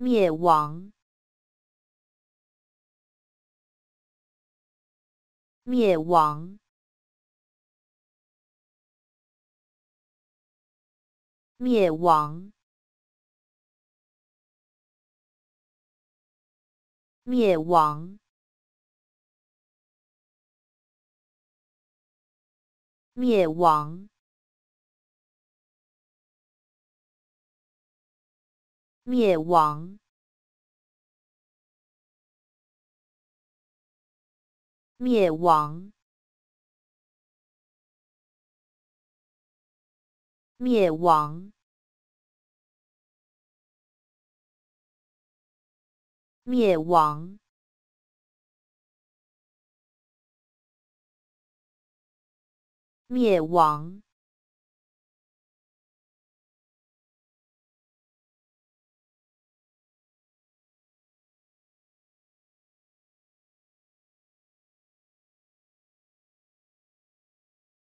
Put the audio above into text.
灭亡，灭亡，灭亡，灭亡，灭亡。灭亡！灭亡！灭亡！灭亡！灭亡！